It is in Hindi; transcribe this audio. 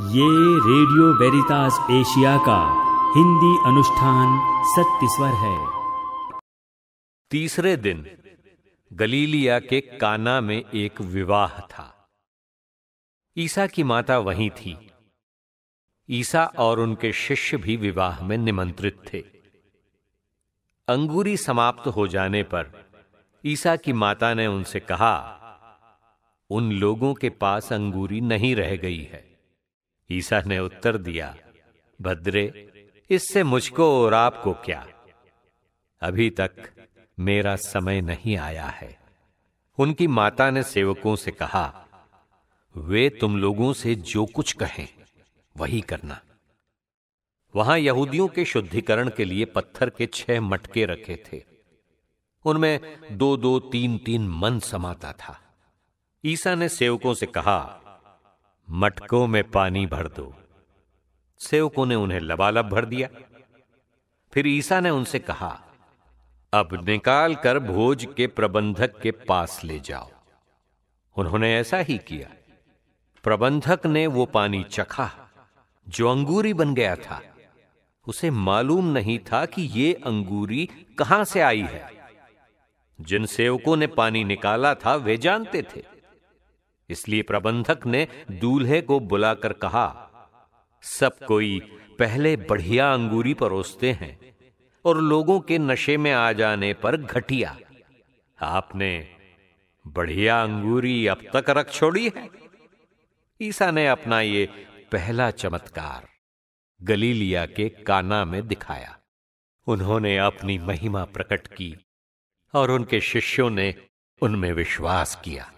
ये रेडियो वेरिताज एशिया का हिंदी अनुष्ठान सत्य स्वर है तीसरे दिन गलीलिया के काना में एक विवाह था ईसा की माता वहीं थी ईसा और उनके शिष्य भी विवाह में निमंत्रित थे अंगूरी समाप्त हो जाने पर ईसा की माता ने उनसे कहा उन लोगों के पास अंगूरी नहीं रह गई है ईसा ने उत्तर दिया भद्रे इससे मुझको और आपको क्या अभी तक मेरा समय नहीं आया है उनकी माता ने सेवकों से कहा वे तुम लोगों से जो कुछ कहें वही करना वहां यहूदियों के शुद्धिकरण के लिए पत्थर के छह मटके रखे थे उनमें दो दो तीन तीन मन समाता था ईसा ने सेवकों से कहा मटकों में पानी भर दो सेवकों ने उन्हें लबालब भर दिया फिर ईसा ने उनसे कहा अब निकाल कर भोज के प्रबंधक के पास ले जाओ उन्होंने ऐसा ही किया प्रबंधक ने वो पानी चखा जो अंगूरी बन गया था उसे मालूम नहीं था कि ये अंगूरी कहां से आई है जिन सेवकों ने पानी निकाला था वे जानते थे इसलिए प्रबंधक ने दूल्हे को बुलाकर कहा सब कोई पहले बढ़िया अंगूरी परोसते हैं और लोगों के नशे में आ जाने पर घटिया आपने बढ़िया अंगूरी अब तक रख छोड़ी है ईसा ने अपना ये पहला चमत्कार गलीलिया के काना में दिखाया उन्होंने अपनी महिमा प्रकट की और उनके शिष्यों ने उनमें विश्वास किया